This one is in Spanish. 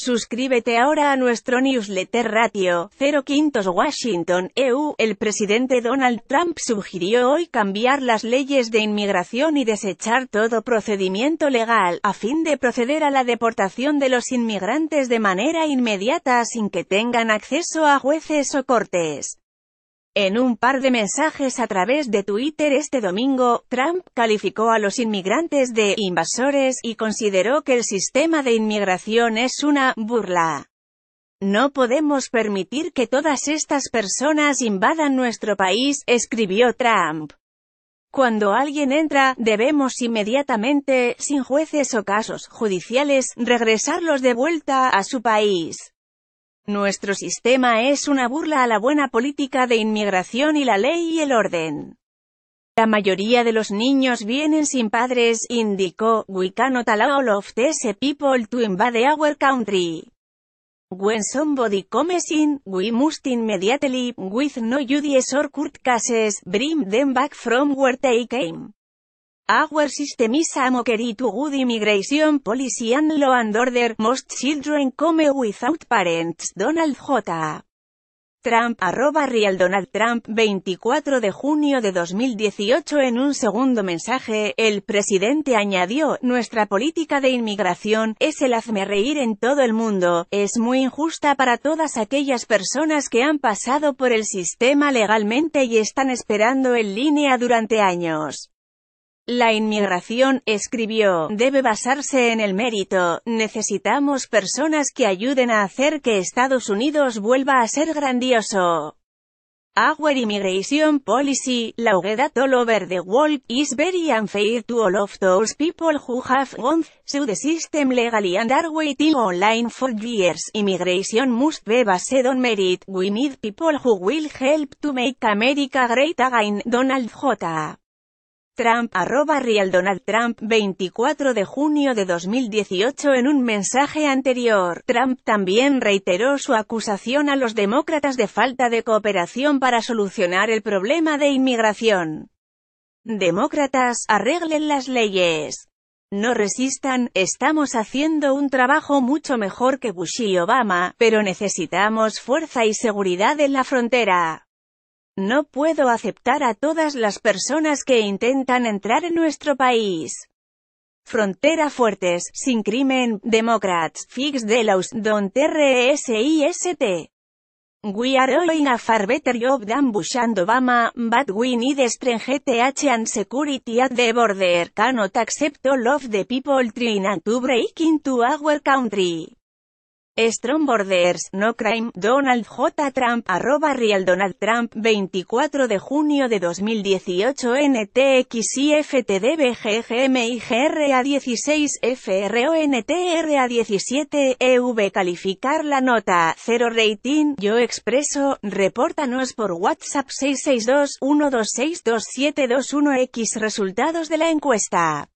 Suscríbete ahora a nuestro newsletter Ratio 05 Washington, EU. El presidente Donald Trump sugirió hoy cambiar las leyes de inmigración y desechar todo procedimiento legal, a fin de proceder a la deportación de los inmigrantes de manera inmediata sin que tengan acceso a jueces o cortes. En un par de mensajes a través de Twitter este domingo, Trump calificó a los inmigrantes de «invasores» y consideró que el sistema de inmigración es una «burla». No podemos permitir que todas estas personas invadan nuestro país, escribió Trump. Cuando alguien entra, debemos inmediatamente, sin jueces o casos judiciales, regresarlos de vuelta a su país. Nuestro sistema es una burla a la buena política de inmigración y la ley y el orden. La mayoría de los niños vienen sin padres, indicó, we cannot allow all of these people to invade our country. When somebody comes in, we must immediately, with no judies or court cases, bring them back from where they came. Our system is a to good immigration policy and law and order. Most children come without parents. Donald J. Trump, arroba Real Donald Trump, 24 de junio de 2018 En un segundo mensaje, el presidente añadió, nuestra política de inmigración, es el hazme reír en todo el mundo, es muy injusta para todas aquellas personas que han pasado por el sistema legalmente y están esperando en línea durante años. La inmigración, escribió, debe basarse en el mérito. Necesitamos personas que ayuden a hacer que Estados Unidos vuelva a ser grandioso. Our immigration policy, la la all over the world, is very unfair to all of those people who have gone through the system legally and are waiting online for years. Immigration must be based on merit. We need people who will help to make America great again. Donald J. Trump, arroba Real Donald Trump, 24 de junio de 2018 En un mensaje anterior, Trump también reiteró su acusación a los demócratas de falta de cooperación para solucionar el problema de inmigración. Demócratas, arreglen las leyes. No resistan, estamos haciendo un trabajo mucho mejor que Bush y Obama, pero necesitamos fuerza y seguridad en la frontera. No puedo aceptar a todas las personas que intentan entrar en nuestro país. Frontera Fuertes, Sin Crimen, Democrats, Fix the Laws, Don't resist. We are in a far better job than Bush and Obama, but we need TH and security at the border, cannot accept all of the people trying to break into our country. Strong Borders, No Crime, Donald J. Trump, arroba Real Donald Trump, 24 de junio de 2018 NTXIFTDBGGMIGRA 16 FRONTRA 17 EV Calificar la nota, 0 rating, Yo Expreso, repórtanos por WhatsApp 662 126 2721 X Resultados de la encuesta